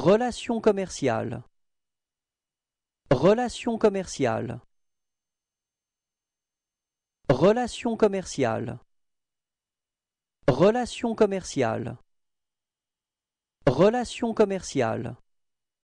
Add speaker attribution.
Speaker 1: Relations commerciales. Relations commerciales. Relations commerciales. Relations commerciales. Relations commerciales.